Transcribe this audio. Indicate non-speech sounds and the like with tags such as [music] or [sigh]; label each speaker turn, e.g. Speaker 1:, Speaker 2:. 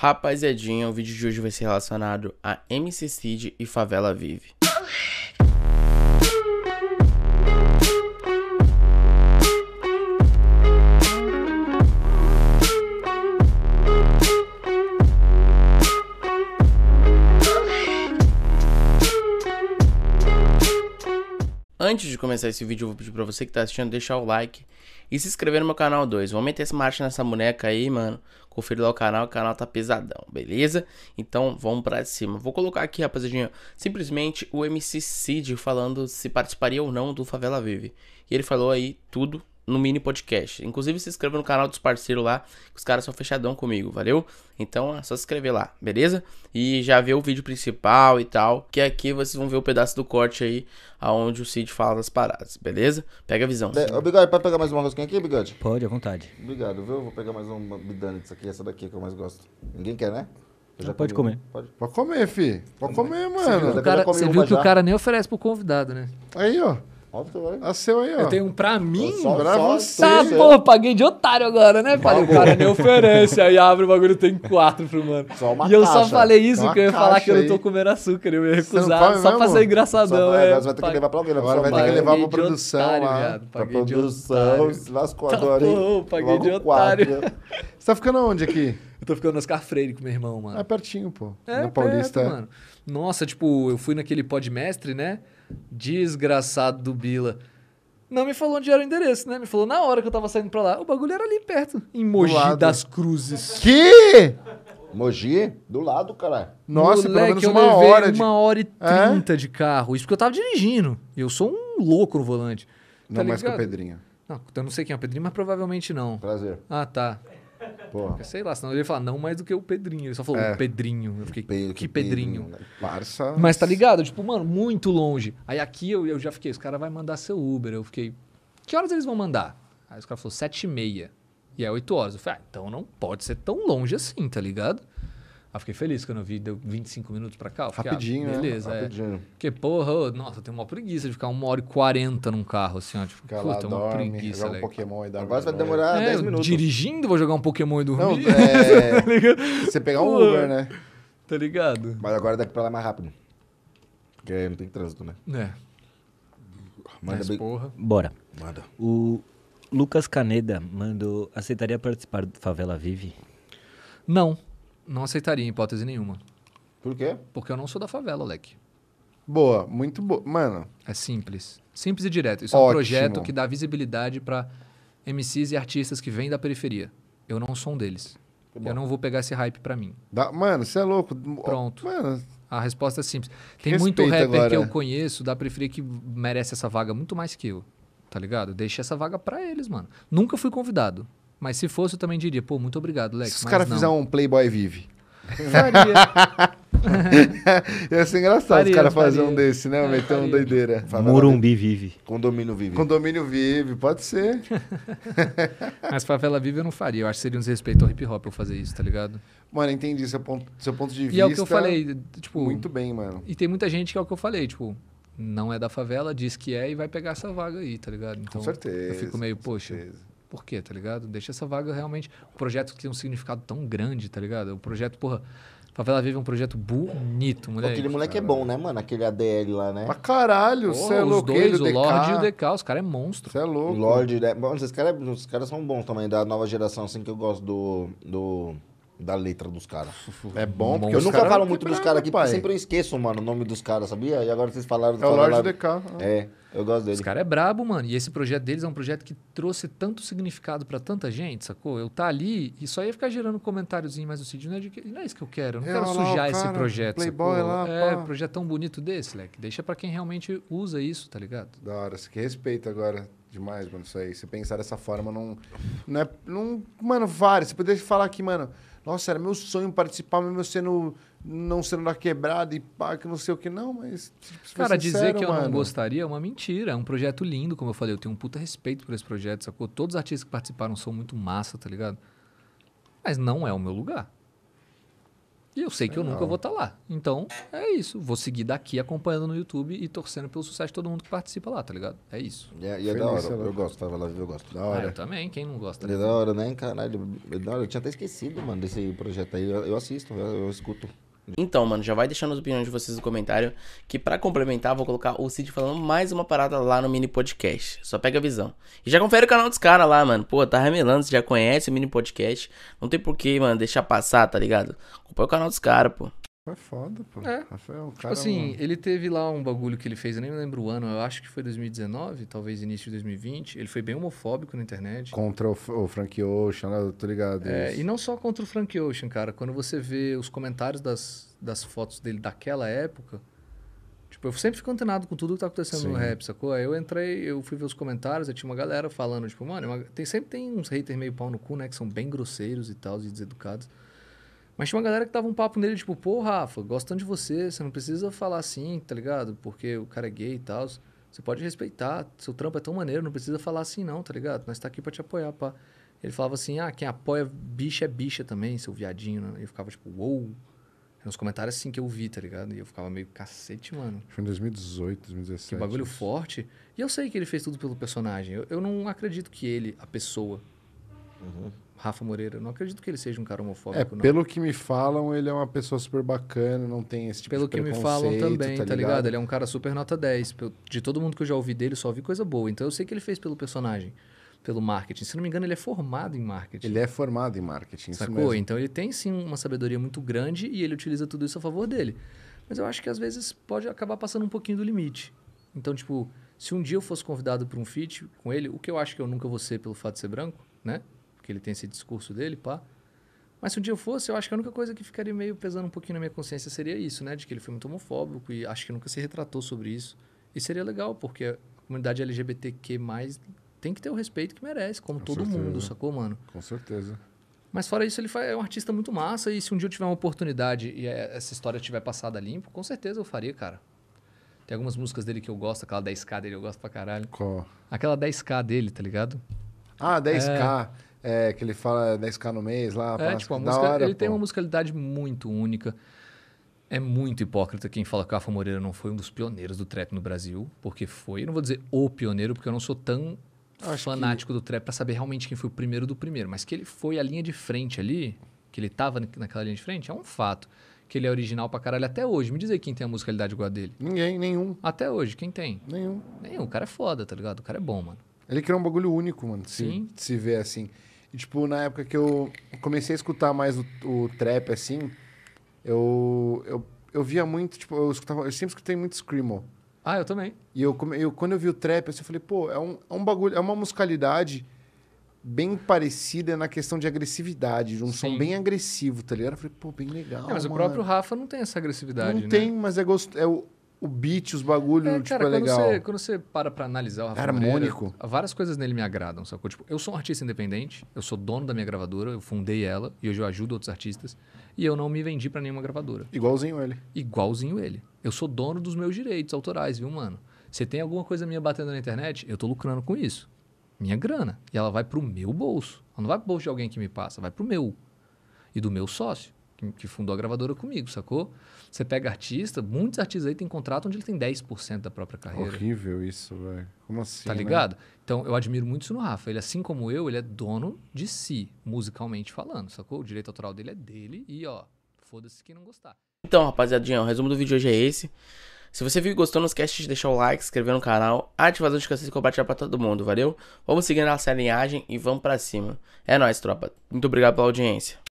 Speaker 1: Rapaziadinha, o vídeo de hoje vai ser relacionado a MC Cid e Favela Vive. Antes de começar esse vídeo, eu vou pedir pra você que tá assistindo deixar o like e se inscrever no meu canal 2. Vamos meter esse marcha nessa boneca aí, mano conferir lá o canal, o canal tá pesadão, beleza? Então vamos pra cima. Vou colocar aqui, rapaziadinha, simplesmente o MC Cid falando se participaria ou não do Favela Vive. E ele falou aí tudo no mini podcast. Inclusive, se inscreva no canal dos parceiros lá, que os caras são fechadão comigo, valeu? Então é só se inscrever lá, beleza? E já vê o vídeo principal e tal, que aqui vocês vão ver o pedaço do corte aí, aonde o Cid fala das paradas, beleza? Pega a visão. É, ô, Bigode, pode pegar mais uma rosquinha aqui, Bigode? Pode, à vontade. Obrigado, viu? Vou pegar mais uma bidanitz aqui, essa daqui que eu mais gosto. Ninguém quer, né? Já pode comi. comer. Pode. pode comer, fi. Pode comer, mano. Você viu, cara, você viu que já. o cara
Speaker 2: nem oferece pro convidado, né? Aí, ó. A seu aí, ó. Eu tenho um pra mim? Só, pra só você. Tá, pô, paguei de otário agora, né? Falei, tá o cara me oferece. Aí abre o bagulho, tem quatro pro mano. Só uma e eu caixa, só falei isso, porque eu ia falar que eu não tô comendo açúcar. Eu ia recusar, só mesmo? pra ser engraçadão. né? é, agora vai ter que levar pra alguém. Agora né? vai ter que levar pra produção otário, lá. Viado,
Speaker 1: pra produção, se lascou tá agora, hein? paguei Logo de otário.
Speaker 2: Quatro. Você tá ficando onde aqui? Eu tô ficando no Oscar Freire com meu irmão, mano. É
Speaker 1: pertinho, pô. É, na Paulista. É. mano.
Speaker 2: Nossa, tipo, eu fui naquele podmestre, mestre, né? Desgraçado do Bila. Não me falou onde era o endereço, né? Me falou na hora que eu tava saindo pra lá. O bagulho era ali perto, em Mogi das Cruzes. Que? Mogi? Do lado, cara. Nossa, Moleque, pelo menos uma hora. De... Uma hora e trinta é? de carro. Isso porque eu tava dirigindo. Eu sou um louco no volante. Tá não ligado? mais que a Pedrinha. Não, eu não sei quem é a Pedrinha, mas provavelmente não. Prazer. Ah, tá. Porra. Sei lá, senão ele ia falar não mais do que o Pedrinho. Ele só falou é. Pedrinho. Eu fiquei, Pedro, que Pedrinho? Pedrinho. Né? Parça. Mas tá ligado? Tipo, mano, muito longe. Aí aqui eu, eu já fiquei, os caras vão mandar seu Uber. Eu fiquei, que horas eles vão mandar? Aí os caras falaram, sete e meia. E é oito horas. Eu falei, ah, então não pode ser tão longe assim, tá ligado? Eu ah, fiquei feliz quando eu vi, deu 25 minutos para cá. Fiquei, ah, rapidinho, ah, beleza, né? Rapidinho. É. Porque, porra, nossa, eu tenho uma preguiça de ficar uma hora e quarenta num carro, assim, ó. Tipo, Fica puta, lá, é uma dorme, preguiça. Joga um Pokémon
Speaker 1: e dá Agora vai é. demorar é, 10 minutos.
Speaker 2: Dirigindo, vou jogar um Pokémon e dormir. Não, [laughs] é... tá você pegar um Uber, né? Tá ligado? Mas agora daqui pra lá é mais rápido. Porque não tem trânsito, né? É.
Speaker 1: Manda Mas, porra.
Speaker 2: Bora. Manda. O Lucas Caneda mandou. Aceitaria participar do Favela Vive? Não. Não aceitaria em hipótese nenhuma. Por quê? Porque eu não sou da favela, Leque. Boa, muito boa. Mano. É simples. Simples e direto. Isso Ótimo. é um projeto que dá visibilidade para MCs e artistas que vêm da periferia. Eu não sou um deles. Tá eu não vou pegar esse hype para mim. Mano, você é louco. Pronto. Mano. A resposta é simples. Tem Respeito muito rapper agora. que eu conheço da periferia que merece essa vaga muito mais que eu. Tá ligado? Deixa essa vaga para eles, mano. Nunca fui convidado. Mas se fosse, eu também diria, pô, muito obrigado, Lex. Se os caras fizeram um Playboy Vive. Faria. [laughs] Ia ser engraçado faria, os caras fazerem um desse, né? Meter um
Speaker 1: doideira. Murumbi vive. Condomínio vive. Condomínio vive, pode ser.
Speaker 2: [laughs] Mas favela vive eu não faria. Eu acho que seria um desrespeito ao hip hop eu fazer isso, tá ligado? Mano, entendi
Speaker 1: seu ponto, seu ponto de e vista. E é o que eu falei, tipo. Muito bem, mano. E
Speaker 2: tem muita gente que é o que eu falei, tipo, não é da favela, diz que é e vai pegar essa vaga aí, tá ligado? Então, com certeza. Eu fico meio, poxa. Certeza por quê, tá ligado? Deixa essa vaga realmente. Um projeto que tem um significado tão grande, tá ligado? O um projeto, porra. Favela Vive é um projeto bonito, moleque. Aquele moleque cara. é bom, né, mano? Aquele ADL lá, né? Pra
Speaker 1: caralho, você é louco. Os dois, o, Lorde e o
Speaker 2: DK, os caras é monstro. Você é louco. Lorde, né? Bom, esses caras, é, os caras são bons também, da nova geração, assim, que eu gosto do... do da letra dos caras. É bom, porque eu nunca falo muito dos caras aqui, porque sempre eu esqueço, mano, o nome dos caras, sabia? E agora vocês falaram... É o Lorde DK. É,
Speaker 1: eu gosto dele. Esse cara é
Speaker 2: brabo, mano. E esse projeto deles é um projeto que trouxe tanto significado para tanta gente, sacou? Eu tá ali e só ia ficar gerando comentáriozinho, mas o Cid não é, de que, não é isso que eu quero. Eu não é, quero lá, sujar cara, esse projeto, Playboy sacou? Lá, é, pá. projeto tão bonito desse, leque. Deixa para quem
Speaker 1: realmente usa isso, tá ligado? Da hora. Você que respeita agora demais, mano, isso aí. você pensar dessa forma, não... não, é, não mano, vários. Você poderia falar aqui, mano... Nossa, era meu sonho participar, mesmo sendo não sendo da quebrada e pá, que não sei o que, não, mas. Cara, sincero, dizer que eu não gostaria
Speaker 2: é uma mentira. É um projeto lindo, como eu falei. Eu tenho um puta respeito por esse projeto, sacou? Todos os artistas que participaram são muito massa, tá ligado? Mas não é o meu lugar. E eu sei Legal. que eu nunca vou estar tá lá. Então, é isso. Vou seguir daqui acompanhando no YouTube e torcendo pelo sucesso de todo mundo que participa lá, tá ligado? É isso. É, e é Feliz, da hora. Eu, eu né? gosto, tava lá, eu gosto. Da hora. Ah, eu também, quem não gosta? Né? É da hora,
Speaker 1: né? Caralho, é da hora. Eu tinha até esquecido, mano, desse projeto aí. Eu, eu assisto, eu, eu escuto. Então, mano, já vai deixando as opiniões de vocês no comentário. Que para complementar, vou colocar o Cid falando mais uma parada lá no mini podcast. Só pega a visão. E já confere o canal dos caras lá, mano. Pô, tá remelando, você já conhece o mini podcast. Não tem porquê, mano, deixar passar, tá ligado? Acompanha o canal dos caras, pô. É foda, pô. É. Rafael, cara. É assim,
Speaker 2: ele teve lá um bagulho que ele fez, eu nem lembro o ano, eu acho que foi 2019, talvez início de 2020. Ele foi bem homofóbico na internet.
Speaker 1: Contra o, o Frank Ocean, né? tô ligado. É, e
Speaker 2: não só contra o Frank Ocean, cara. Quando você vê os comentários das, das fotos dele daquela época. Tipo, eu sempre fico antenado com tudo que tá acontecendo Sim. no rap, sacou? Aí eu entrei, eu fui ver os comentários, aí tinha uma galera falando, tipo, mano, é uma, tem, sempre tem uns haters meio pau no cu, né? Que são bem grosseiros e tal, e deseducados. Mas tinha uma galera que tava um papo nele, tipo, pô, Rafa, gostando de você, você não precisa falar assim, tá ligado? Porque o cara é gay e tal. Você pode respeitar, seu trampo é tão maneiro, não precisa falar assim, não, tá ligado? Nós tá aqui pra te apoiar, pá. Ele falava assim, ah, quem apoia bicha é bicha também, seu viadinho, né? E eu ficava tipo, uou. Wow. nos comentários assim que eu vi, tá ligado? E eu ficava meio cacete, mano. Foi em 2018, 2017. Que bagulho isso. forte. E eu sei que ele fez tudo pelo personagem. Eu, eu não acredito que ele, a pessoa, uhum. Rafa Moreira. Não acredito que ele seja um cara homofóbico. É, pelo
Speaker 1: que me falam, ele é uma pessoa super bacana, não tem esse tipo pelo de Pelo que me falam também, tá, tá ligado? ligado?
Speaker 2: Ele é um cara super nota 10. De todo mundo que eu já ouvi dele, só ouvi coisa boa. Então eu sei que ele fez pelo personagem, pelo marketing. Se não me engano, ele é formado em marketing. Ele
Speaker 1: é formado em marketing, Sacou? isso mesmo. Então
Speaker 2: ele tem sim uma sabedoria muito grande e ele utiliza tudo isso a favor dele. Mas eu acho que às vezes pode acabar passando um pouquinho do limite. Então, tipo, se um dia eu fosse convidado para um feat com ele, o que eu acho que eu nunca vou ser pelo fato de ser branco, né? porque ele tem esse discurso dele, pá. Mas se um dia eu fosse, eu acho que a única coisa que ficaria meio pesando um pouquinho na minha consciência seria isso, né? De que ele foi muito homofóbico e acho que nunca se retratou sobre isso. E seria legal, porque a comunidade LGBTQ tem que ter o respeito que merece, como Com todo certeza. mundo, sacou, mano? Com certeza. Mas fora isso, ele é um artista muito massa e se um dia eu tiver uma oportunidade e é, essa história tiver passada limpo, com certeza eu faria, cara. Tem algumas músicas dele que eu gosto, aquela 10K dele eu gosto pra caralho. Qual? Aquela 10K dele, tá ligado? Ah, 10K.
Speaker 1: É... É, que ele fala 10k no mês lá. É, tipo, a é música, hora, ele pô. tem uma
Speaker 2: musicalidade muito única. É muito hipócrita quem fala que o Rafa Moreira não foi um dos pioneiros do trap no Brasil, porque foi. Eu não vou dizer o pioneiro, porque eu não sou tão Acho fanático que... do trap para saber realmente quem foi o primeiro do primeiro, mas que ele foi a linha de frente ali, que ele estava naquela linha de frente, é um fato. Que ele é original pra caralho até hoje. Me diz aí quem tem a musicalidade igual a dele. Ninguém, nenhum. Até hoje, quem tem? Nenhum. Nenhum. O cara é foda, tá ligado? O cara é bom, mano.
Speaker 1: Ele criou um bagulho único, mano, de se, se ver assim. E, tipo, na época que eu comecei a escutar mais o, o trap, assim, eu, eu, eu via muito, tipo, eu, escutava, eu sempre escutei muito Screamo. Ah, eu também. E eu, eu, quando eu vi o trap, assim, eu falei, pô, é um, é um bagulho, é uma musicalidade bem parecida na questão de agressividade, de um Sim. som bem agressivo, tá ligado? Eu falei, pô, bem legal. É, mas mano. o próprio
Speaker 2: Rafa não tem essa agressividade, não né? tem, mas é, gost... é, o, o beat, os bagulhos, é, tipo, é cara, é quando legal. Você, quando você para pra analisar o Rafa Harmônico. Moreira, várias coisas nele me agradam, sacou? Tipo, eu sou um artista independente, eu sou dono da minha gravadora, eu fundei ela e hoje eu ajudo outros artistas. E eu não me vendi para nenhuma gravadora. Igualzinho ele. Igualzinho ele. Eu sou dono dos meus direitos autorais, viu, mano? Você tem alguma coisa minha batendo na internet, eu tô lucrando com isso. Minha grana. E ela vai pro meu bolso. Ela não vai pro bolso de alguém que me passa, vai pro meu. E do meu sócio que fundou a gravadora comigo, sacou? Você pega artista, muitos artistas aí têm contrato onde ele tem 10% da própria carreira. Horrível
Speaker 1: isso, velho.
Speaker 2: Como assim? Tá né? ligado? Né? Então, eu admiro muito isso no Rafa. Ele, assim como eu, ele é dono de si, musicalmente falando, sacou? O direito autoral dele é dele e, ó, foda-se quem não gostar.
Speaker 1: Então, rapaziadinha, o resumo do vídeo hoje é esse. Se você viu e gostou, não esquece de deixar o like, se inscrever no canal, ativar as notificações e compartilhar pra todo mundo, valeu? Vamos seguir a nossa linhagem e vamos pra cima. É nóis, tropa. Muito obrigado pela audiência.